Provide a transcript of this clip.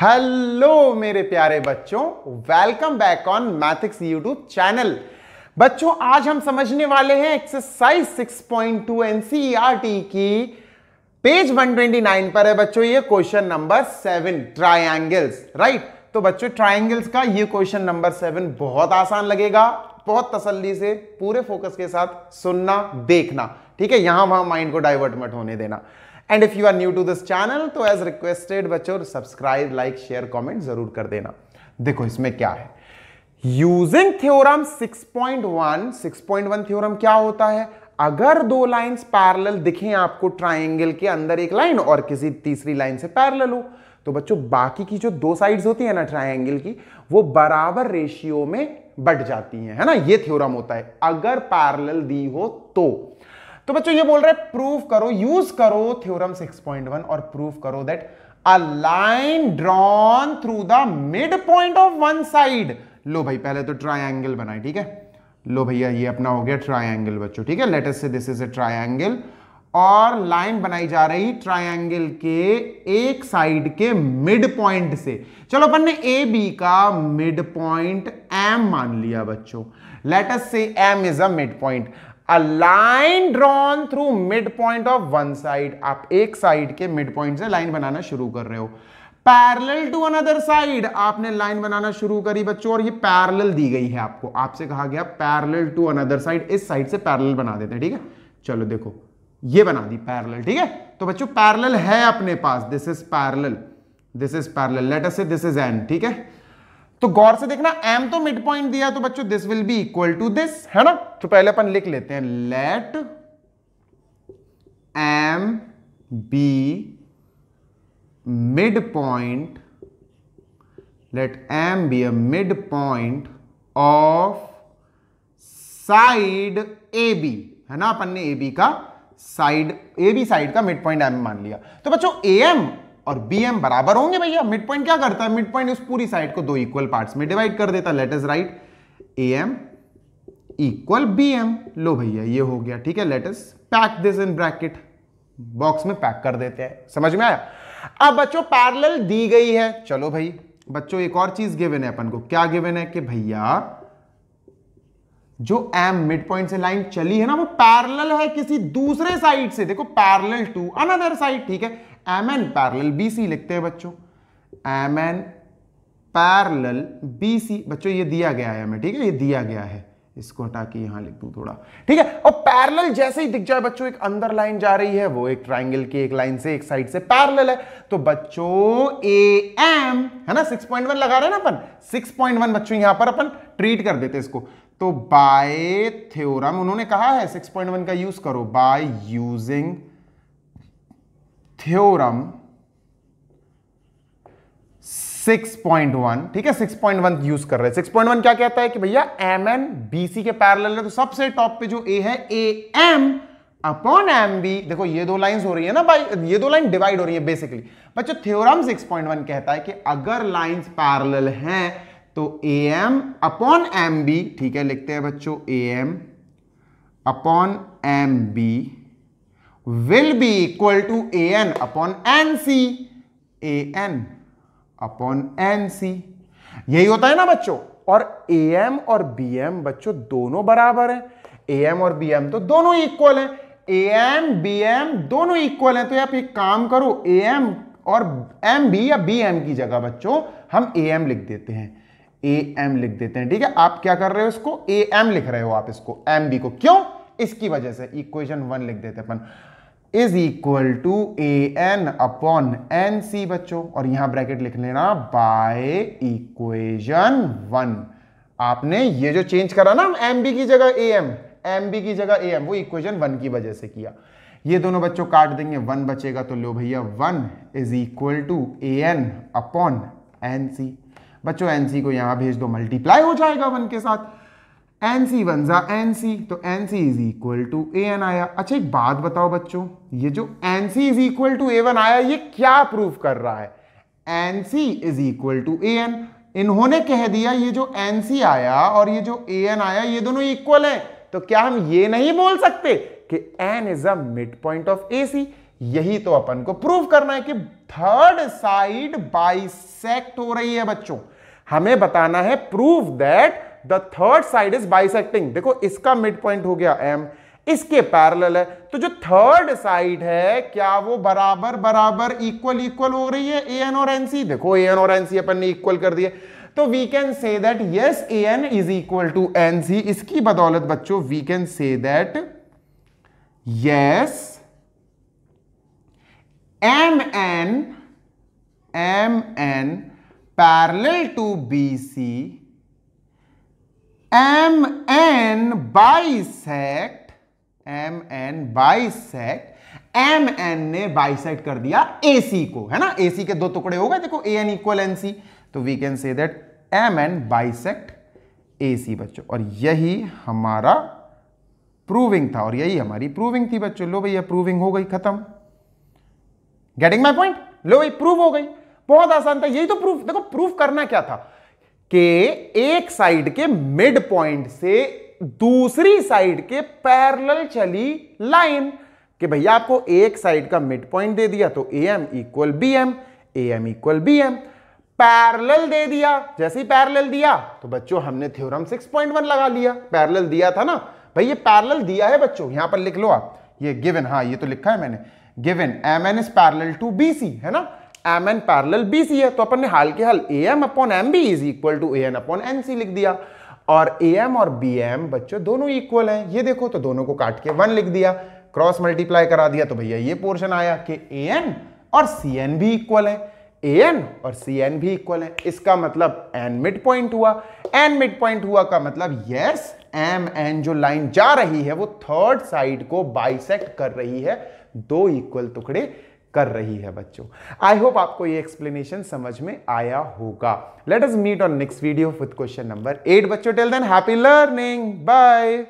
hello मेरे प्यारे बच्चों welcome back on Mathics YouTube channel बच्चों आज हम समझने वाले हैं एक्सरसाइज 6.2 एनसीईआरटी की पेज 129 पर है बच्चों ये question number seven triangles right तो बच्चों ट्राइंगल्स का ये क्वेश्चन नंबर सेवन बहुत आसान लगेगा बहुत तसल्ली से पूरे फोकस के साथ सुनना देखना ठीक है यहां वहां माइंड को डाइवर्ट मट होने देना and if you are new to this channel तो एज रिक्वेस्टेड बच्चों सब्सक्राइब लाइक शेयर कॉमेंट जरूर कर देना देखो इसमें क्या है यूजिंग थ्योरम 6.1 6.1 थ्योरम क्या होता है अगर दो लाइंस पैरेलल दिखें आपको ट्रायंगल के अंदर एक लाइन और किसी तीसरी लाइन से पैरेलल हो तो बच्चों बाकी की जो दो साइड्स होती है ना ट्रायंगल की वो बराबर रेशियो में बढ़ जाती हैं है ना ये थ्योरम होता है अगर पैरेलल दी हो तो तो बच्चों ये बोल रहे हैं प्रूफ करो यूज करो थ्योरम 6.1 और प्रूफ करो that a line drawn through the mid point of one side लो भाई पहले तो ट्राइंगल बनाए ठीक है लो भैया ये अपना हो गया ट्राइंगल बच्चों ठीक है let us say this is a triangle और लाइन बनाई जा रही ट्राइंगल के एक साइड के मिड पॉइंट से चलो अपन ने ए बी का मिड पॉइंट एम मान लिया बच्चों let's say M is a mid point a line drawn through mid point of one side आप एक साइड के मिड पॉइंट से लाइन बनाना शुरू कर रहे हो पैरेलल टू अनदर साइड आपने लाइन बनाना शुरू करी बच्चों और ये पैरेलल दी गई है आपको आपसे कहा गया पैरेलल टू अनदर साइड इस साइड से पैरेलल बना देते हैं ठीक है चलो देखो ये बना दी पैरेलल ठीक है तो बच्चों पैरेलल है अपने पास this is parallel this is parallel let us say this is an ठीक है तो गौर से देखना एम तो मिड पॉइंट दिया तो बच्चों this will be equal to this है ना तो पहले अपन लिख लेते हैं let M be mid point let M be a mid point of side A B है ना अपन ने बी का साइड ए बी साइड का मिड पॉइंट एम मान लिया तो बच्चों एम और बी एम बराबर होंगे भैया मिड पॉइंट क्या करता है मिड पॉइंट उस पूरी साइड को दो इक्वल पार्ट्स में डिवाइड कर देता let's right A M equal B M लो भैया ये हो गया ठीक है let's pack this in bracket box में पैक कर देते हैं समझ में आया अब बच्चों पैरेलल दी गई है चलो भाई बच्चों एक और चीज गिवन है अपन को क्या गिवन है कि भैया जो एम मिड पॉइंट से लाइन चली है ना वो पैरेलल है किसी दूसरे साइड से देखो पैरेलल टू अनदर साइड ठीक है M N parallel B C लिखते हैं बच्चों M N parallel B C बच्चों ये दिया गया है हमें ठीक है ये दिया गया है इसको हटा के यहां लिख दू थोड़ा ठीक है और पैरल जैसे ही दिख जाए बच्चों एक अंदर लाइन जा रही है वो एक ट्राइंगल की एक लाइन से एक साइड से पैरल है तो बच्चों ए एम है ना 6.1 लगा रहे हैं ना अपन 6.1 बच्चों यहां पर अपन ट्रीट कर देते इसको तो बाय थ्योरम उन्होंने कहा है 6.1 का यूज करो बाय यूजिंग थ्योरम 6.1 ठीक है 6.1 यूज कर रहे हैं 6.1 क्या कहता है कि भैया एम एन बी सी के पैरल है तो सबसे टॉप पे जो ए है A M upon M B देखो ये दो लाइंस हो रही है ना भाई ये दो लाइन डिवाइड हो रही है बेसिकली बच्चों थ्योरम 6.1 कहता है कि अगर लाइंस पैरल हैं तो A M upon M B ठीक है लिखते हैं बच्चों A M upon M B will be equal to an upon nc an upon nc यही होता है ना बच्चों और am और bm बच्चों दोनों बराबर हैं am और bm तो दोनों इक्वल हैं am bm दोनों इक्वल हैं तो आप एक काम करो am और एम बी या बी एम की जगह बच्चों हम ए एम लिख देते हैं ए एम लिख देते हैं ठीक है आप क्या कर रहे हो इसको ए एम लिख रहे हो आप इसको एम बी को क्यों इसकी वजह से इक्वेशन वन लिख देते हैं अपन is equal to A N upon N C बच्चों और यहां ब्रैकेट लिख लेना बाय इक्वेशन वन आपने ये जो चेंज करा ना एम बी की जगह ए एम एम बी की जगह ए एम वो इक्वेशन वन की वजह से किया ये दोनों बच्चों काट देंगे वन बचेगा तो लो भैया one is equal to A N upon N C बच्चों एन सी को यहां भेज दो मल्टीप्लाई हो जाएगा वन के साथ एन सी वन जा एन सी तो N C is equal to A N आया अच्छा एक बात बताओ बच्चों ये जो N C is equal to A one आया ये क्या प्रूव कर रहा है N C is equal to A N इन्होंने कह दिया ये जो एन सी आया और ये जो ए एन आया ये दोनों इक्वल हैं तो क्या हम ये नहीं बोल सकते कि N is a mid point of A C यही तो अपन को प्रूव करना है कि थर्ड साइड बाइसेक्ट हो रही है बच्चों हमें बताना है proof that the third side is bisecting देखो इसका मिड पॉइंट हो गया एम इसके पैरेलल है तो जो थर्ड साइड है क्या वो बराबर बराबर इक्वल इक्वल हो रही है ए एन और एनसी देखो ए एन और एनसी अपन ने इक्वल कर दिया तो we can say that yes A N is equal to N C इसकी बदौलत बच्चों we can say that yes M N M N parallel to B C M N bisect M N bisect M N ने bisect कर दिया ए सी को है ना ए सी के दो टुकड़े हो गए देखो A N equal N C तो we can say that M N bisect A C बच्चों और यही हमारा प्रूविंग था और यही हमारी प्रूविंग थी बच्चों लो भैया प्रूविंग हो गई खत्म गेटिंग माई पॉइंट लो भाई प्रूव हो गई बहुत आसान था यही तो प्रूफ देखो प्रूफ करना क्या था के एक साइड के मिड पॉइंट से दूसरी साइड के पैरेलल चली लाइन कि भैया आपको एक साइड का मिड पॉइंट दे दिया तो A M equal B M A M equal B M parallel दे दिया जैसे ही पैरल दिया तो बच्चों हमने थ्योरम 6.1 लगा लिया पैरल दिया था ना भाई ये पैरल दिया है बच्चों यहां पर लिख लो आप ये गिवन हाँ ये तो लिखा है मैंने given M N is parallel to B C है ना M N parallel B C है तो अपन ने हाल के हाल A M upon M B is equal to A N upon N C लिख दिया और ए एम और बी एम बच्चों दोनों इक्वल हैं ये देखो तो दोनों को काट के वन लिख दिया क्रॉस मल्टीप्लाई करा दिया तो भैया ये पोर्शन आया कि ए एन और सी एन भी इक्वल है ए एन और सी एन भी इक्वल है इसका मतलब एन मिड पॉइंट हुआ एन मिड पॉइंट हुआ का मतलब यस एम एन जो लाइन जा रही है वो थर्ड साइड को बाइसेक्ट कर रही है दो इक्वल टुकड़े कर रही है बच्चों आई होप आपको ये एक्सप्लेनेशन समझ में आया होगा let us meet on next video with question number eight बच्चों till then happy learning bye